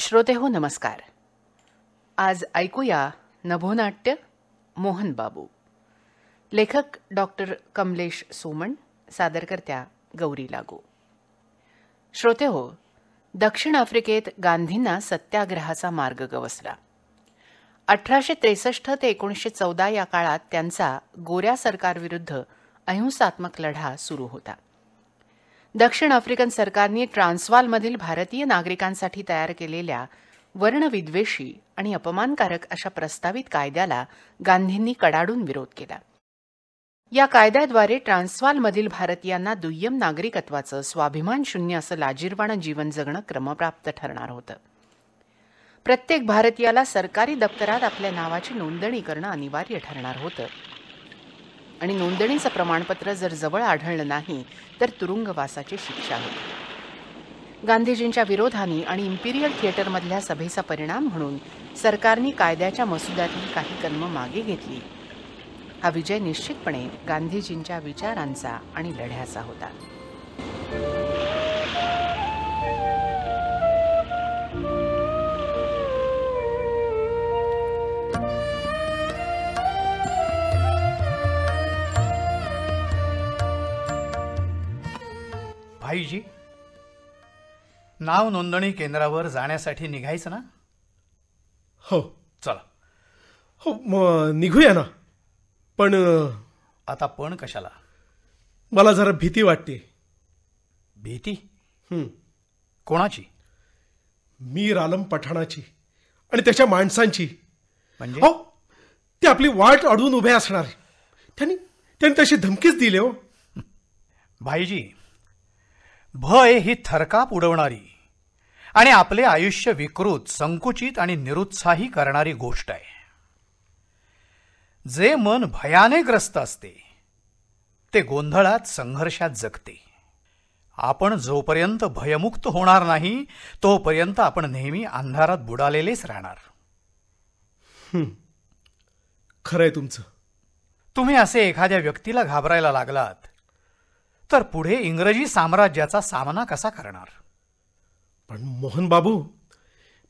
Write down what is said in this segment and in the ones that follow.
श्रोतेहो नमस्कार आज ऐकूया नभोनाट्य मोहन बाबू लेखक डॉक्टर कमलेश सोमण सादरकर्त्या गौरी लागू श्रोतेहो दक्षिण आफ्रिकेत गांधींना सत्याग्रहाचा मार्ग गवसला अठराशे त्रेसष्ट ते एकोणीसशे चौदा या काळात त्यांचा गोऱ्या सरकारविरुद्ध अहिंसात्मक लढा सुरू होता दक्षिण आफ्रिकन सरकारने ट्रान्सवालमधील भारतीय नागरिकांसाठी तयार केलेल्या वर्णविद्वेषी आणि अपमानकारक अशा प्रस्तावित कायद्याला गांधींनी कडाडून विरोध केला या कायद्याद्वारे ट्रान्सवालमधील भारतीयांना दुय्यम नागरिकत्वाचं स्वाभिमान शून्य असं लाजीरवाणं जीवन जगणं क्रमप्राप्त ठरणार होतं प्रत्येक भारतीयाला सरकारी दप्तरात आपल्या नावाची नोंदणी करणं अनिवार्य ठरणार होतं आणि नोंदणीचं प्रमाणपत्र जर जवळ आढळलं नाही तर तुरुंगवासाची शिक्षा होती गांधीजींच्या विरोधाने आणि इम्पिरियल थिएटरमधल्या सभेचा परिणाम म्हणून सरकारने कायद्याच्या मसुद्यातील काही कलम मागे घेतली हा विजय निश्चितपणे गांधीजींच्या विचारांचा आणि लढ्याचा होता भाईजी नाव नोंदणी केंद्रावर जाण्यासाठी निघायचं ना हो चला हो निघूया ना पण आता पण कशाला मला जरा भीती वाटते भीती हं. कोणाची मी रालम पठाणाची आणि त्याच्या माणसांची म्हणजे हो ते आपली वाट अडवून उभे असणार त्यांनी त्यांनी तशी धमकीच दिली हो भाईजी भय ही थरकाप उडवणारी आणि आपले आयुष्य विकृत संकुचित आणि निरुत्साही करणारी गोष्ट आहे जे मन भयाने ग्रस्त असते ते गोंधळात संघर्षात जगते आपण जोपर्यंत भयमुक्त होणार नाही तोपर्यंत आपण नेहमी अंधारात बुडालेलेच राहणार खरंय तुमचं तुम्ही असे एखाद्या व्यक्तीला घाबरायला लागलात तर पुढे इंग्रजी साम्राज्याचा सामना कसा करणार पण मोहन बाबू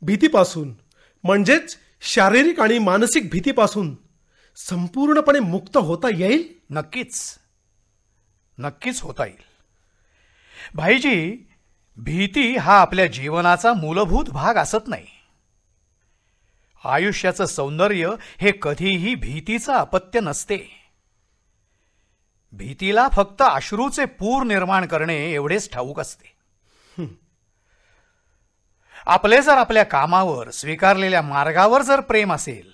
भीतीपासून म्हणजेच शारीरिक आणि मानसिक भीतीपासून संपूर्णपणे मुक्त होता येईल नक्कीच नक्कीच होता येईल भाईजी भीती हा आपल्या जीवनाचा मूलभूत भाग असत नाही आयुष्याचं सौंदर्य हे कधीही भीतीचं अपत्य नसते भीतीला फक्त अश्रूचे पूर निर्माण करणे एवढेच ठाऊक असते आपले जर आपल्या कामावर स्वीकारलेल्या मार्गावर जर प्रेम असेल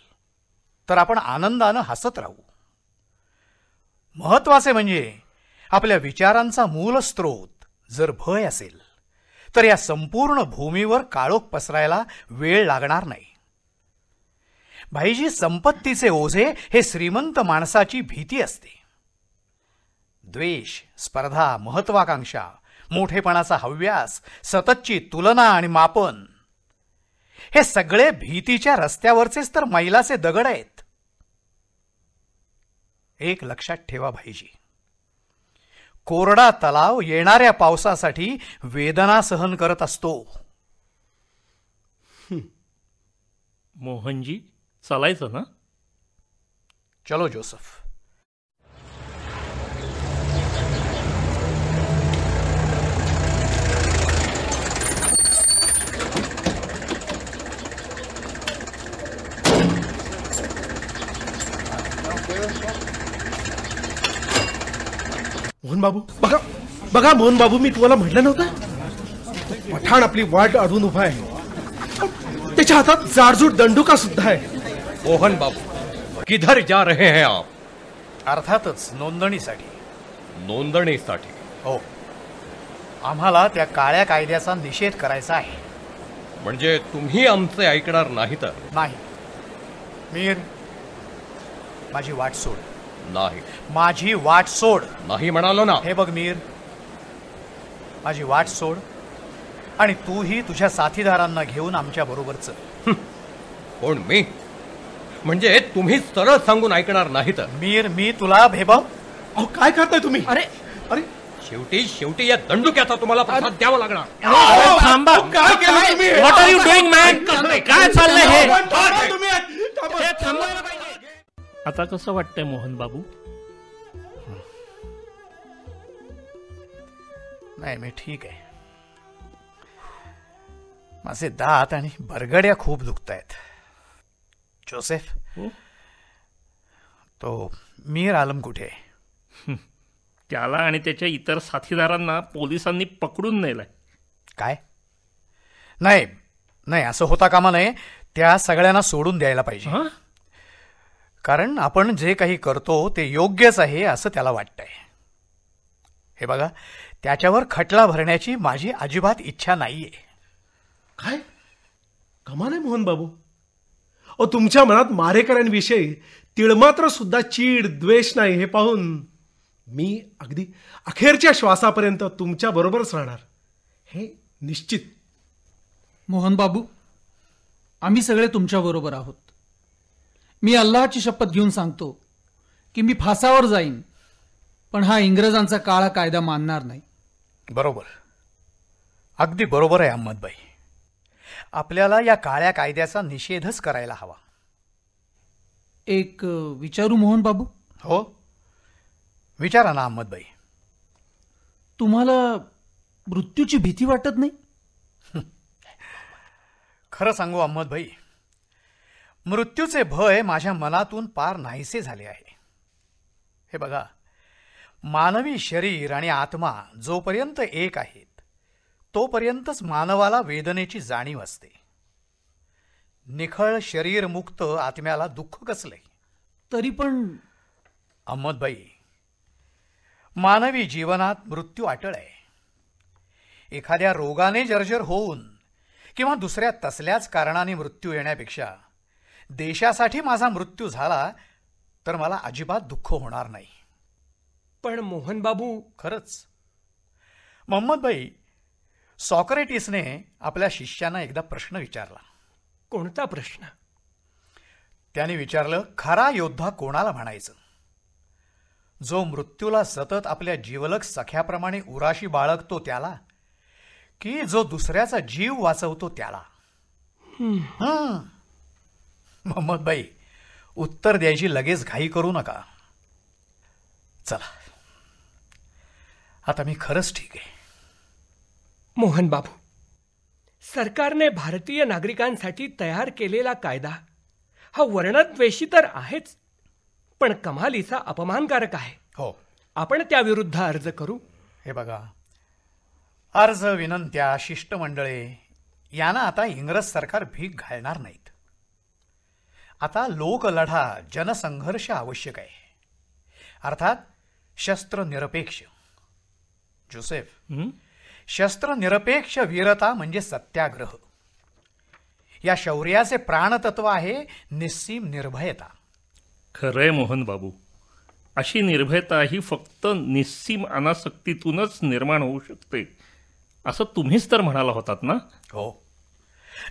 तर आपण आनंदानं हसत राहू महत्वाचे म्हणजे आपल्या विचारांचा मूल स्त्रोत जर भय असेल तर या संपूर्ण भूमीवर काळोख पसरायला वेळ लागणार नाही भाईजी संपत्तीचे ओझे हे श्रीमंत माणसाची भीती असते द्वेष स्पर्धा महत्वाकांक्षा मोठेपणाचा हव्यास सततची तुलना आणि मापन हे सगळे भीतीच्या रस्त्यावरचेच तर मैलाचे दगड आहेत एक लक्षात ठेवा भाईजी कोरडा तलाव येणाऱ्या पावसासाठी वेदना सहन करत असतो मोहनजी चालायचं ना चलो जोसफ मोहन बाबू बघा बघा मोहन बाबू मी तुम्हाला म्हटलं नव्हतं पठाण आपली वाट अडून उभा आहे त्याच्या हातात जाडजूड दंडुका सुद्धा आहे मोहन बाबू किधर जा रहे हैं आप अर्थातच नोंदणीसाठी नोंदणीसाठी हो आम्हाला त्या काळ्या कायद्याचा निषेध करायचा आहे म्हणजे तुम्ही आमचे ऐकणार नाही तर नाही मीर माझी वाट सोड नाही माझी वाट सोड नाही म्हणालो ना हे बघ मीर माझी वाट सोड आणि तूही तुझ्या साथीदारांना घेऊन आमच्या बरोबरच कोण मी म्हणजे तुम्ही सरळ सांगून ऐकणार नाही तर मीर मी तुला भेब अहो काय करताय तुम्ही अरे अरे शेवटी शेवटी या दंडुक्याचा तुम्हाला प्रसाद द्यावा लागणार थांबा काय केलं तुम्ही आर यू डुईंग मॅन काय चाललंय हे आता कसं वाटतंय मोहन बाबू नाही मी ठीक आहे माझे दात आणि बरगड्या खूप दुखत आहेत जोसेफ हो? तो मीर आलम कुठे आहे त्याला आणि त्याच्या इतर साथीदारांना पोलिसांनी पकडून नेलंय काय नाही नाही असं होता कामा नये त्या सगळ्यांना सोडून द्यायला पाहिजे कारण आपण जे काही करतो ते योग्यच आहे असं त्याला वाटतंय हे बघा त्याच्यावर खटला भरण्याची माझी अजिबात इच्छा नाहीये काय कमाल आहे मोहन बाबू ओ तुमच्या मनात मारेकऱ्यांविषयी तिळमात्र सुद्धा चीड द्वेष नाही हे पाहून मी अगदी अखेरच्या श्वासापर्यंत तुमच्या बरोबरच राहणार हे निश्चित मोहन बाबू आम्ही सगळे तुमच्या बरोबर आहोत मी अल्लाची शपथ घेऊन सांगतो की मी फासावर जाईन पण हा इंग्रजांचा काळा कायदा मानणार नाही बरोबर अगदी बरोबर आहे अहमदबाई आपल्याला या काळ्या कायद्याचा निषेधच करायला हवा एक विचारू मोहन बाबू हो विचारा ना अहमदबाई तुम्हाला मृत्यूची भीती वाटत नाही खरं सांगू अहमदबाई मृत्यूचे भय माझ्या मनातून पार नाहीसे झाले आहे हे बघा मानवी शरीर आणि आत्मा जोपर्यंत एक आहेत तोपर्यंतच मानवाला वेदनेची जाणीव असते निखळ शरीरमुक्त आत्म्याला दुःख कसले तरी पण अहमदबाई मानवी जीवनात मृत्यू अटळ आहे एखाद्या रोगाने जर्जर होऊन किंवा दुसऱ्या तसल्याच कारणाने मृत्यू येण्यापेक्षा देशासाठी माझा मृत्यू झाला तर मला अजिबात दुःख होणार नाही पण मोहन बाबू खरंच मोहम्मदबाई सॉक्रेटिसने आपल्या शिष्यांना एकदा प्रश्न विचारला कोणता प्रश्न त्याने विचारलं खरा योद्धा कोणाला म्हणायचं जो मृत्यूला सतत आपल्या जीवलक सख्याप्रमाणे उराशी बाळगतो त्याला की जो दुसऱ्याचा जीव वाचवतो त्याला मम्मदबाई उत्तर द्यायची लगेच घाई करू नका चला आता मी खरंच ठीक आहे मोहन बाबू सरकारने भारतीय नागरिकांसाठी तयार केलेला कायदा हा वर्णद्वेषी तर आहेच पण कमालीचा अपमानकारक आहे हो आपण त्याविरुद्ध अर्ज करू हे बघा अर्ज विनंत्या शिष्टमंडळे यांना आता इंग्रज सरकार भीक घालणार नाहीत आता लोकलढा जनसंघर्ष आवश्यक आहे अर्थात शस्त्रनिरपेक्ष जोसेफ शस्त्रनिरपेक्ष वीरता म्हणजे सत्याग्रह या शौर्याचे प्राणतत्व आहे निस्सीम निर्भयता खरंय मोहन बाबू अशी निर्भयता ही फक्त निस्सीम अनासक्तीतूनच निर्माण होऊ शकते असं तुम्हीच तर म्हणाला होतात ना हो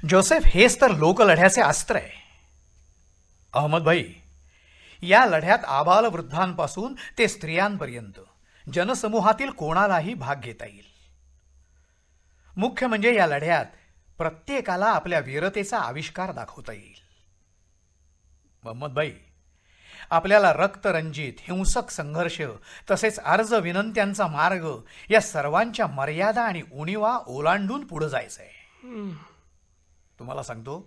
जोसेफ हेच तर लोकलढ्याचे अस्त्र आहे अहमदभाई या लढ्यात आबाल वृद्धांपासून ते स्त्रियांपर्यंत जनसमूहातील कोणालाही भाग घेता येईल मुख्य म्हणजे या लढ्यात प्रत्येकाला आपल्या वीरतेचा आविष्कार दाखवता येईल भाई आपल्याला रक्तरंजित हिंसक संघर्ष तसेच अर्ज विनंत्यांचा मार्ग या सर्वांच्या मर्यादा आणि उणीवा ओलांडून पुढे जायचंय आहे तुम्हाला सांगतो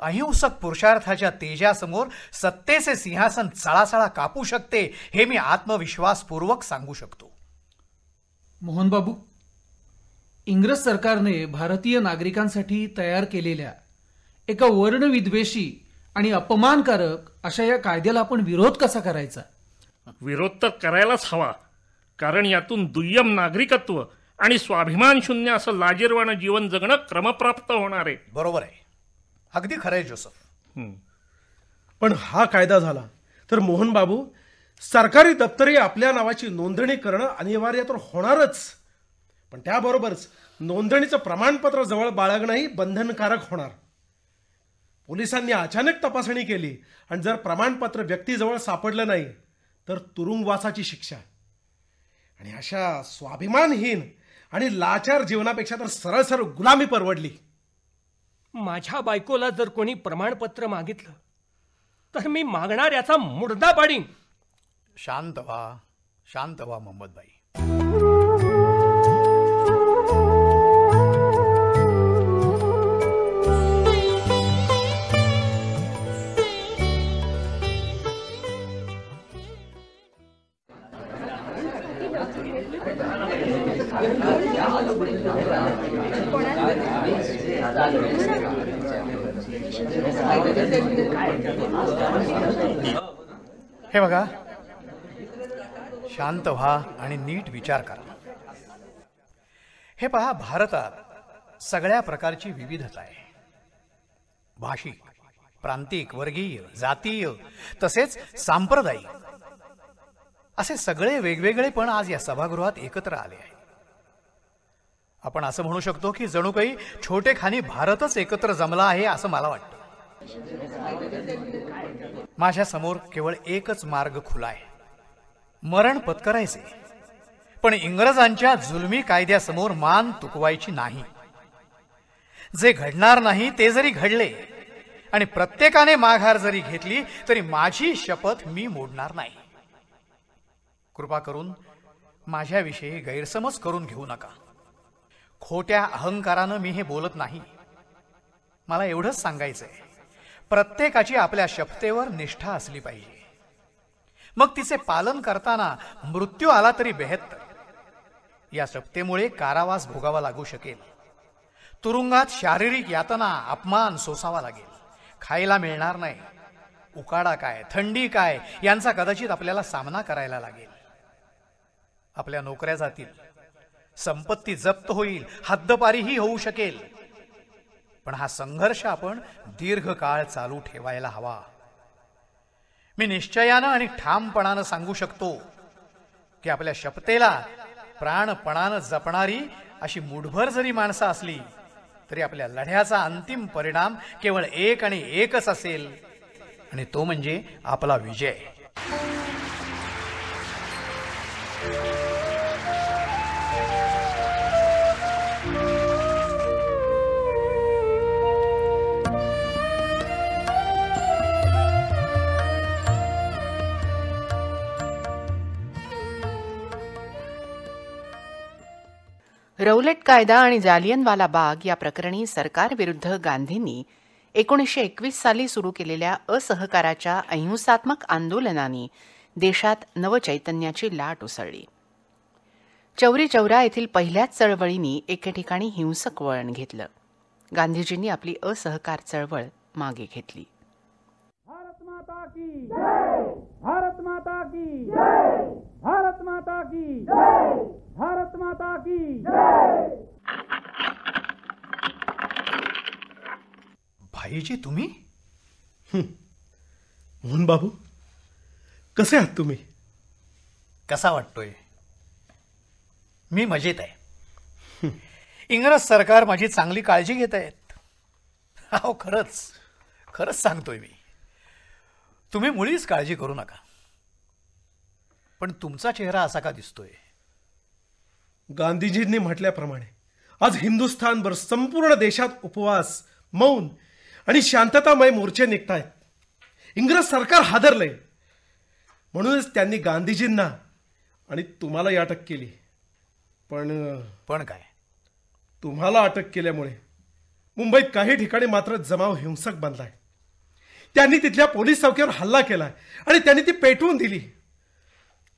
अहिंसक पुरुषार्थाच्या तेजासमोर सत्तेचे सिंहासन चळासळा कापू शकते हे मी आत्मविश्वासपूर्वक सांगू शकतो मोहन बाबू इंग्रज सरकारने भारतीय नागरिकांसाठी तयार केलेल्या एका वर्णविद्वेषी आणि अपमानकारक अशा या कायद्याला आपण विरोध कसा करायचा विरोध तर करायलाच हवा कारण यातून दुय्यम नागरिकत्व आणि स्वाभिमान शून्य असं लाजीरवाणं जीवन जगणं क्रमप्राप्त होणार आहे बरोबर आहे अगदी खरं आहे जोसफ पण हा कायदा झाला तर मोहन बाबू सरकारी दप्तरी आपल्या नावाची नोंदणी करणं अनिवार्य तर होणारच पण त्याबरोबरच नोंदणीचं प्रमाणपत्र जवळ बाळगणंही बंधनकारक होणार पोलिसांनी अचानक तपासणी केली आणि जर प्रमाणपत्र व्यक्तीजवळ सापडलं नाही तर तुरुंगवासाची शिक्षा आणि अशा स्वाभिमानहीन आणि लाचार जीवनापेक्षा तर सरळ सरळ गुलामी परवडली माझ्या बायकोला जर कोणी प्रमाणपत्र मागितलं तर मी मागणाऱ्याचा मुडदा पाडीन शांत व्हा शांत व्हा मोहम्मदबाई शांत व्हा आणि नीट विचार करा हे पहा भारतात सगळ्या प्रकारची विविधता आहे भाषिक प्रांतिक वर्गीय जातीय तसेच सांप्रदायिक असे सगळे वेगवेगळे पण आज या सभागृहात एकत्र आले आहे आपण असं म्हणू शकतो की जणू काही छोटे खानी भारतच एकत्र जमला आहे असं मला वाटतं माझ्या समोर केवळ एकच मार्ग खुला आहे मरण पत्करायचे पण इंग्रजांच्या जुलमी कायद्यासमोर मान तुकवायची नाही जे घडणार नाही ते जरी घडले आणि प्रत्येकाने माघार जरी घेतली तरी माझी शपथ मी मोडणार नाही कृपा करून माझ्याविषयी गैरसमज करून घेऊ नका खोट्या अहंकारानं मी हे बोलत नाही मला एवढंच सांगायचंय प्रत्येकाची आपल्या शपथेवर निष्ठा असली पाहिजे मग तिचे पालन करताना मृत्यू आला तरी बेहत या सप्तेमुळे कारावास भोगावा लागू शकेल तुरुंगात शारीरिक यातना अपमान सोसावा लागेल खायला मिळणार नाही उकाडा काय थंडी काय यांचा कदाचित आपल्याला सामना करायला लागेल आपल्या नोकऱ्या जातील संपत्ती जप्त होईल हद्दपारीही होऊ शकेल पण हा संघर्ष आपण दीर्घकाळ चालू ठेवायला हवा मी निश्चयानं आणि ठामपणानं सांगू शकतो की आपल्या शपथेला प्राणपणानं जपणारी अशी मुठभर जरी माणसं असली तरी आपल्या लढ्याचा अंतिम परिणाम केवळ एक आणि एकच असेल आणि तो म्हणजे आपला विजय रौलट कायदा आणि जालियनवाला बाग या प्रकरणी सरकारविरुद्ध गांधींनी एकोणीसशे एकवीस साली सुरू केलेल्या असहकाराच्या अहिंसात्मक आंदोलनांनी देशात नवचैतन्याची लाट उसळली चौरी चौरा येथील पहिल्याच चळवळींनी एके ठिकाणी हिंसक वळण घेतलं गांधीजींनी आपली असहकार चळवळ मागे घेतली भारत माता की भारत माता की भारत माता की भारत माता की भाईजी तुम्ही मोहन बाबू कसे आहात तुम्ही कसा वाटतोय मी मजेत आहे इंग्रज सरकार माझी चांगली काळजी घेत आहेत अहो खरंच खरंच सांगतोय मी तुम्ही मुळीच काळजी करू नका पण तुमचा चेहरा असा का दिसतोय गांधीजींनी म्हटल्याप्रमाणे आज हिंदुस्थानभर संपूर्ण देशात उपवास मौन आणि शांततामय मोर्चे निघतायत इंग्रज सरकार हादरले म्हणूनच त्यांनी गांधीजींना आणि तुम्हाला अटक केली पण पण काय तुम्हाला अटक केल्यामुळे मुंबईत काही ठिकाणी मात्र जमाव हिंसक बनलाय त्यांनी तिथल्या पोलीस चौकीवर हल्ला केला आणि त्यांनी ती पेटवून दिली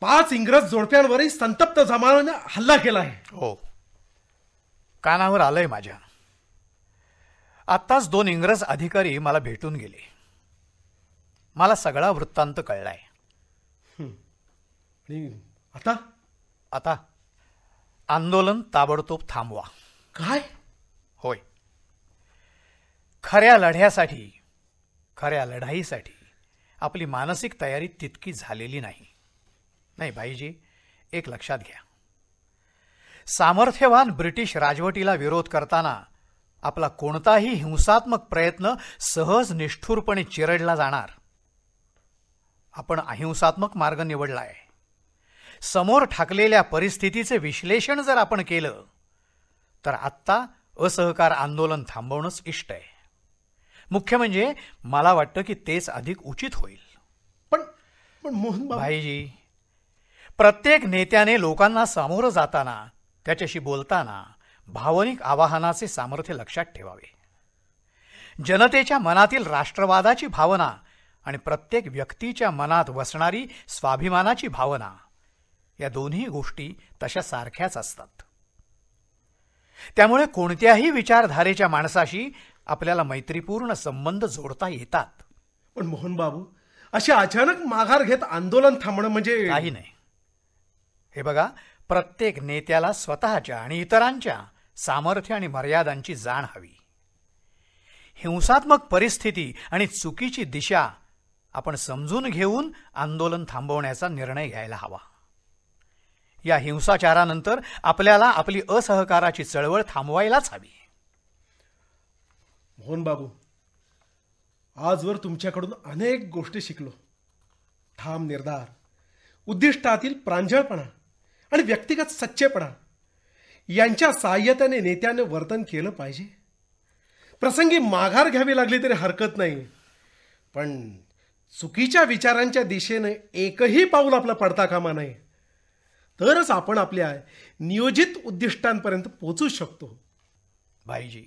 पाच इंग्रज जोडप्यांवरही संतप्त जमानाने हल्ला केला आहे हो कानावर आलंय माझ्या आत्ताच दोन इंग्रज अधिकारी मला भेटून गेले मला सगळा वृत्तांत कळलाय आता आता आंदोलन ताबडतोब थांबवा काय होय खऱ्या लढ्यासाठी खऱ्या लढाईसाठी आपली मानसिक तयारी तितकी झालेली नाही नाही भाईजी एक लक्षात घ्या सामर्थ्यवान ब्रिटिश राजवटीला विरोध करताना आपला कोणताही हिंसात्मक प्रयत्न सहज निष्ठुरपणे चिरडला जाणार आपण अहिंसात्मक मार्ग निवडला आहे समोर ठाकलेल्या परिस्थितीचे विश्लेषण जर आपण केलं तर आत्ता असहकार आंदोलन थांबवणंच इष्ट आहे मुख्य म्हणजे मला वाटतं की तेच अधिक उचित होईल पण पण मोहन भाईजी प्रत्येक नेत्याने लोकांना सामोरं जाताना त्याच्याशी बोलताना भावनिक आवाहनाचे सामर्थ्य लक्षात ठेवावे जनतेच्या मनातील राष्ट्रवादाची भावना आणि प्रत्येक व्यक्तीच्या मनात वसणारी स्वाभिमानाची भावना या दोन्ही गोष्टी तशा सारख्याच असतात त्यामुळे कोणत्याही विचारधारेच्या माणसाशी आपल्याला मैत्रीपूर्ण संबंध जोडता येतात पण मोहन बाबू असे अचानक माघार घेत आंदोलन थांबणं म्हणजे काही नाही हे बघा प्रत्येक नेत्याला स्वतःच्या आणि इतरांच्या सामर्थ्य आणि मर्यादांची जाण हवी हिंसात्मक परिस्थिती आणि चुकीची दिशा आपण समजून घेऊन आंदोलन थांबवण्याचा निर्णय घ्यायला हवा या हिंसाचारानंतर आपल्याला आपली असहकाराची चळवळ थांबवायलाच हवी मोहन बाबू आजवर तुमच्याकडून अनेक गोष्टी शिकलो ठाम निर्धार उद्दिष्टातील प्रांजळपणा आणि व्यक्तिगत सच्चेपणा यांच्या सहाय्यतेने नेत्याने वर्तन केलं पाहिजे प्रसंगी माघार घ्यावी लागली तरी हरकत नाही पण चुकीच्या विचारांच्या दिशेनं एकही पाऊल आपला पडता कामा नये तरच आपण आपल्या नियोजित उद्दिष्टांपर्यंत पोचू शकतो भाईजी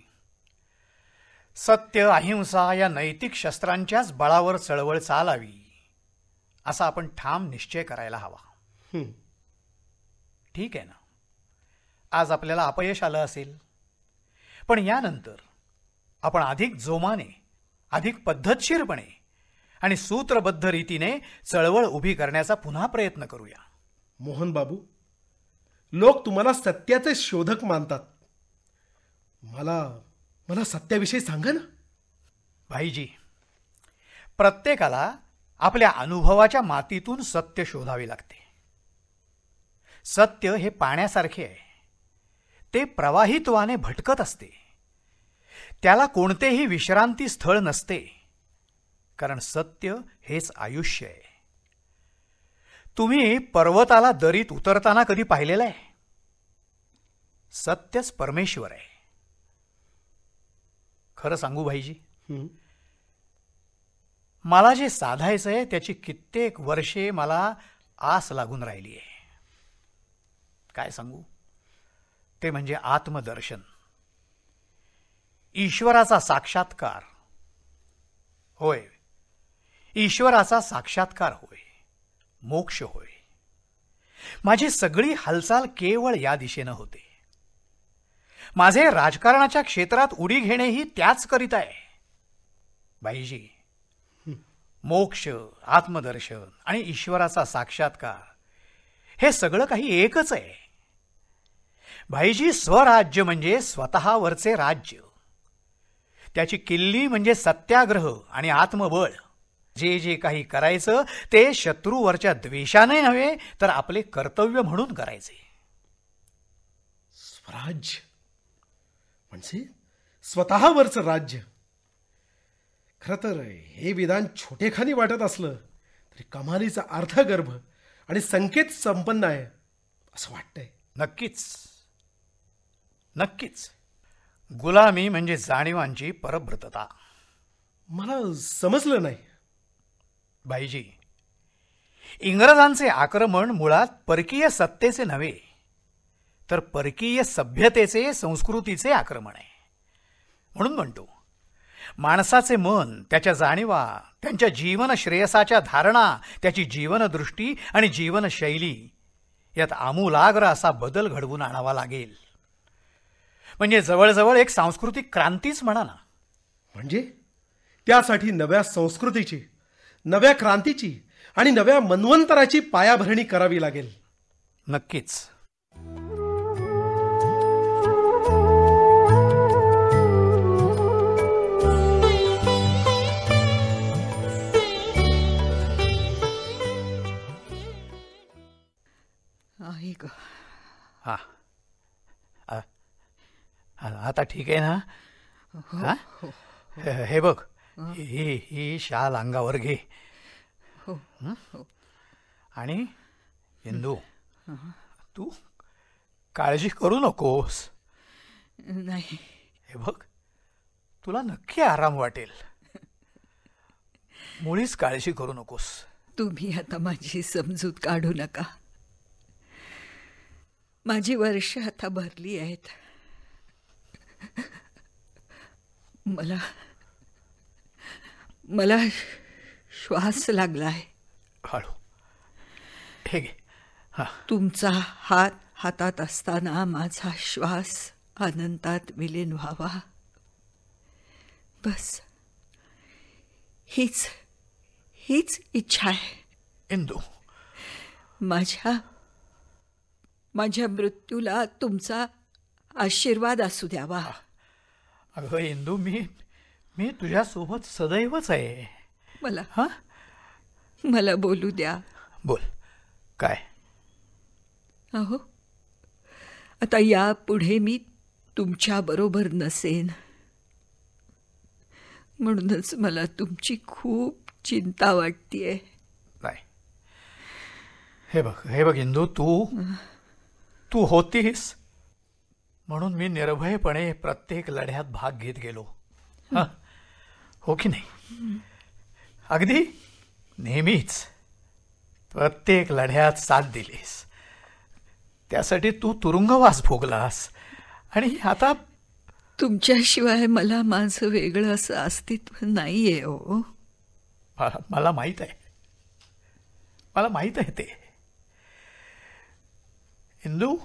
सत्य अहिंसा या नैतिक शस्त्रांच्याच बळावर चळवळ चालावी असा आपण ठाम निश्चय करायला हवा ठीक आहे ना आज आपल्याला अपयश आलं असेल पण यानंतर आपण अधिक जोमाने अधिक पद्धतशीरपणे आणि सूत्रबद्ध रीतीने चळवळ उभी करण्याचा पुन्हा प्रयत्न करूया मोहन बाबू लोक तुम्हाला सत्याचे शोधक मानतात मला मला सत्याविषयी सांगा ना भाईजी प्रत्येकाला आपल्या अनुभवाच्या मातीतून सत्य शोधावे लागते सत्य हे पाण्यासारखे आहे ते प्रवाहित्वाने भटकत असते त्याला कोणतेही विश्रांती स्थळ नसते कारण सत्य हेच आयुष्य आहे तुम्ही पर्वताला दरीत उतरताना कधी पाहिलेलं आहे सत्यच परमेश्वर आहे खरं सांगू भाईजी मला जे साधायचं आहे त्याची कित्येक वर्षे मला आस लागून राहिली आहे काय सांगू ते म्हणजे आत्मदर्शन ईश्वराचा साक्षात्कार होय ईश्वराचा साक्षात्कार होय मोक्ष होय माझी सगळी हालचाल केवळ या दिशेनं होते माझे राजकारणाच्या क्षेत्रात उडी घेणे ही त्याच करीत आहे बाईजी मोक्ष आत्मदर्शन आणि ईश्वराचा साक्षात्कार हे सगळं काही एकच आहे भाईजी स्वराज्य म्हणजे स्वतःवरचे राज्य त्याची किल्ली म्हणजे सत्याग्रह आणि आत्मबळ जे जे काही करायचं ते शत्रूवरच्या द्वेषाने हवे तर आपले कर्तव्य म्हणून करायचे स्वराज्य म्हणजे स्वतःवरचं राज्य खर तर हे विधान छोटेखानी वाटत असलं तरी कमालीचा अर्थगर्भ आणि संकेत संपन्न आहे असं वाटतंय नक्कीच नक्कीच गुलामी म्हणजे जाणीवांची परभ्रतता मला समजलं नाही बाईजी, इंग्रजांचे आक्रमण मुळात परकीय सत्तेचे नव्हे तर परकीय सभ्यतेचे संस्कृतीचे आक्रमण आहे म्हणून म्हणतो माणसाचे मन त्याच्या जाणीवा त्यांच्या जीवन श्रेयसाच्या धारणा त्याची जीवनदृष्टी आणि जीवनशैली यात आमूलाग्र असा बदल घडवून आणावा लागेल म्हणजे जवळजवळ एक सांस्कृतिक क्रांतीच म्हणा ना म्हणजे त्यासाठी नव्या संस्कृतीची नव्या क्रांतीची आणि नव्या मनवंतराची पायाभरणी करावी लागेल नक्कीच आता ठीक आहे ना हे बघ ही ही शाल अंगावर घे आणि इंदू तू काळजी करू नकोस नाही हे बघ तुला नक्की आराम वाटेल मुळीच काळजी करू नकोस तुम्ही आता माझी समजूत काढू नका माझी वर्ष आता भरली आहेत मला मला श्वास लागलाय हळू हे घे हा तुमचा हात हातात असताना माझा श्वास अनंतात विलीन व्हावा बस हीच हीच इच्छा आहे इंदू माझ्या माझ्या मृत्यूला तुमचा आशीर्वाद असू द्यावा अगं इंदू मी मी तुझ्यासोबत सदैवच आहे मला हां मला बोलू द्या बोल काय अहो आता यापुढे मी बरोबर नसेन म्हणूनच मला तुमची खूप चिंता वाटतीये नाही हे बघ हे बघ इंदू तू तू होतीस म्हणून मी निर्भयपणे प्रत्येक लढ्यात भाग घेत गेलो हो की नाही अगदी नेहमीच प्रत्येक लढ्यात साथ दिलीस त्यासाठी तू तुरुंगवास भोगलास आणि आता तुमच्याशिवाय मला माझं वेगळं असं अस्तित्व नाहीये हो मला माहीत आहे मला माहीत आहे ते इंदू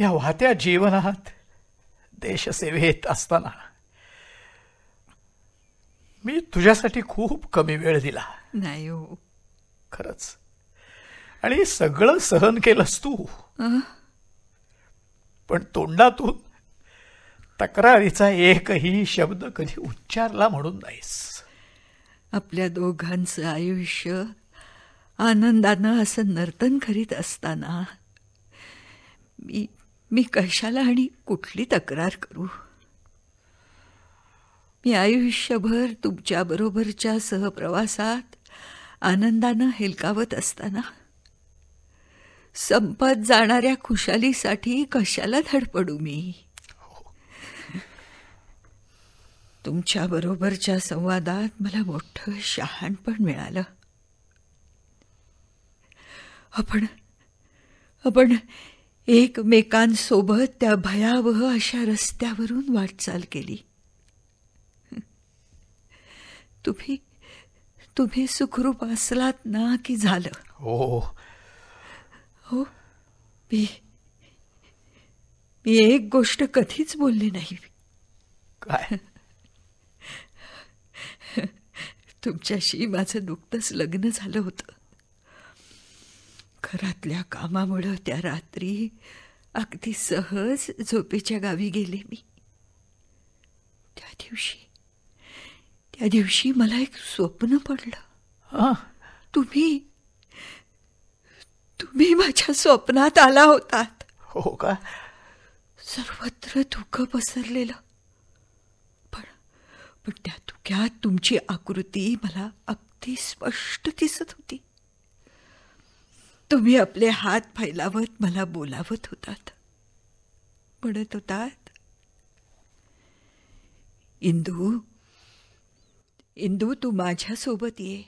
या वाहत्या जीवनात देशसेवेत असताना मी तुझ्यासाठी खूप कमी वेळ दिला नाही हो खरंच आणि सगळं सहन केलंस तू पण तोंडातून तक्रारीचा एकही शब्द कधी उच्चारला म्हणून नाहीस आपल्या दोघांचं आयुष्य आनंदानं असं नर्तन करीत असताना मी मी कशाला आणि कुठली तक्रार करू मी आयुष्यभर तुमच्याबरोबरच्या सहप्रवासात आनंदानं हेलकावत असताना संपत जाणाऱ्या खुशालीसाठी कशाला धडपडू मी तुमच्याबरोबरच्या संवादात मला मोठं शहाणपण मिळालं आपण आपण एकमेकांसोबत त्या भयावह अशा रस्त्यावरून वाटचाल केली तुम्ही तुम्ही सुखरूप असलात ना की झालं हो हो मी मी एक गोष्ट कधीच बोलली नाही काय तुमच्याशी माझं नुकतंच लग्न झालं होतं घरातल्या कामामुळं त्या रात्री अगदी सहज झोपेच्या गावी गेले मी त्या दिवशी त्या दिवशी मला एक स्वप्न पडलं तुम्ही तुम्ही माझ्या स्वप्नात आला होतात हो का सर्वत्र दुःख पसरलेलं पण पण त्या धुक्यात तुमची आकृती मला अगदी स्पष्ट दिसत होती तुम्ही आपले हात फैलावत मला बोलावत होतात म्हणत होतात इंदू इंदू तू माझ्यासोबत ये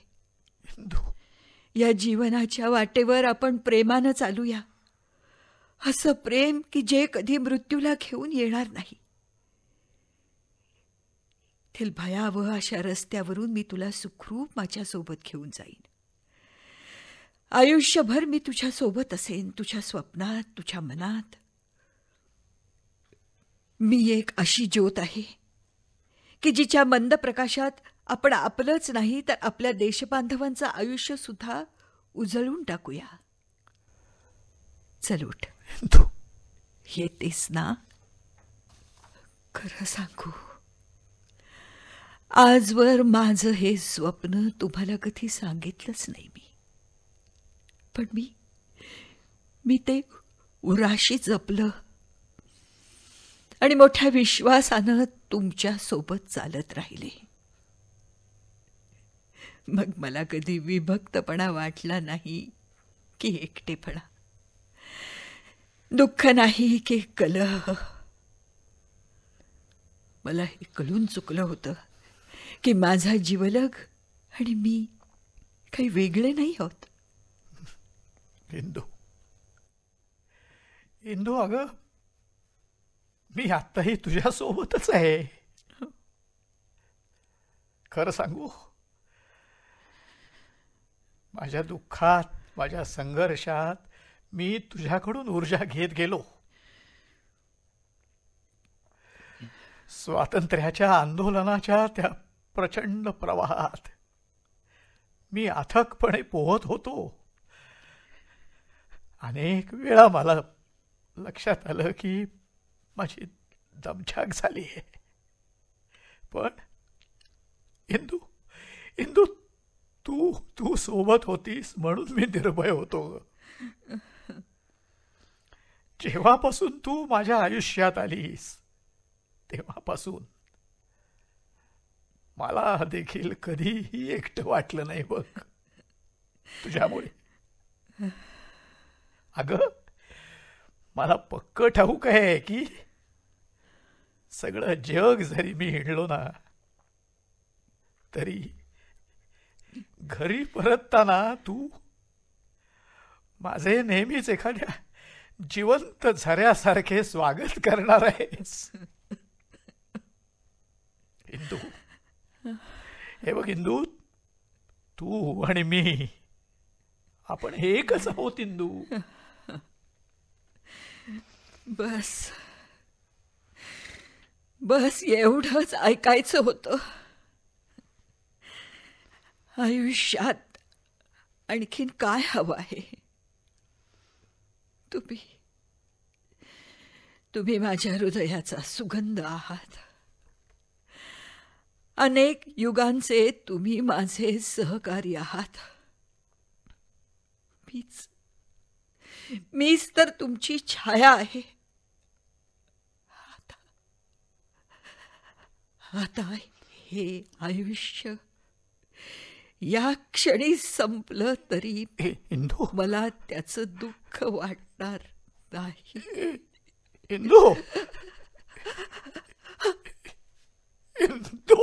या जीवनाच्या वाटेवर आपण प्रेमानं चालूया असं प्रेम की जे कधी मृत्यूला घेऊन येणार नाही भयावह अशा रस्त्यावरून मी तुला सुखरूप माझ्यासोबत घेऊन जाईन आयुष्यभर मी तुझ्या सोबत असेन तुझ्या स्वप्नात तुझ्या मनात मी एक अशी ज्योत आहे की जिच्या मंद प्रकाशात आपण आपलंच नाही तर आपल्या देशबांधवांचं आयुष्य सुद्धा उजळून टाकूया चल उठ तेच ना खरं सांगू आजवर माझं हे स्वप्न तुम्हाला कधी सांगितलंच नाही मी पण मी मी ते उराशी जपलं आणि मोठ्या विश्वासानं तुमच्या सोबत चालत राहिले मग मला कधी विभक्तपणा वाटला नाही की एकटेपणा दुःख नाही की कलह मला हे कळून चुकलं होतं की माझा जीवलग आणि मी काही वेगळे नाही आहोत इंदू इंदू अगं मी आत्ताही तुझ्यासोबतच आहे खरं सांगू माझ्या दुःखात माझ्या संघर्षात मी तुझ्याकडून ऊर्जा घेत गेलो स्वातंत्र्याच्या आंदोलनाच्या त्या प्रचंड प्रवाहात मी अथकपणे पोहत होतो अनेक वेळा मला लक्षात आलं की माझी दमछाक झाली आहे पण इंदू इंदू तू तू सोबत होतीस म्हणून मी निर्भय होतो जेव्हापासून तू माझ्या आयुष्यात आलीस तेव्हापासून मला देखील कधीही एकटं वाटलं नाही बघ तुझ्यामुळे अग, मला पक्क ठाऊक आहे की सगळं जग जरी मी हिंडलो ना तरी घरी परतताना तू माझे नेहमीच एखाद्या जिवंत झऱ्यासारखे स्वागत करणार आहेस इंदू, हे बघ इंदू तू आणि मी आपण एकच आहोत इंदू बस बस एवढंच ऐकायचं होतं आयुष्यात आणखीन काय हवं आहे तुम्ही तुम्ही माझ्या हृदयाचा सुगंध आहात अनेक युगांचे तुम्ही माझे सहकारी आहात मीच मीच तर तुमची छाया आहे आता हे आयुष्य या क्षणी संपलं तरी इंदू मला त्याचं दुःख वाटणार नाही इंदू इंदू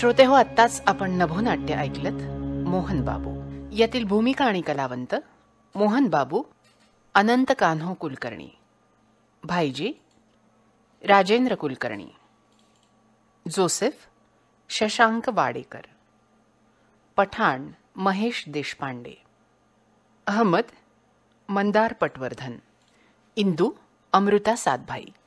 श्रोते हो आत्ताच आपण नभोनाट्य ऐकलत मोहन बाबू यातील भूमिका आणि कलावंत मोहन बाबू अनंत कान्हो कुलकर्णी भाईजी राजेंद्र कुलकर्णी जोसेफ शशांक वाडेकर पठाण महेश देशपांडे अहमद मंदार पटवर्धन इंदू अमृता सातभाई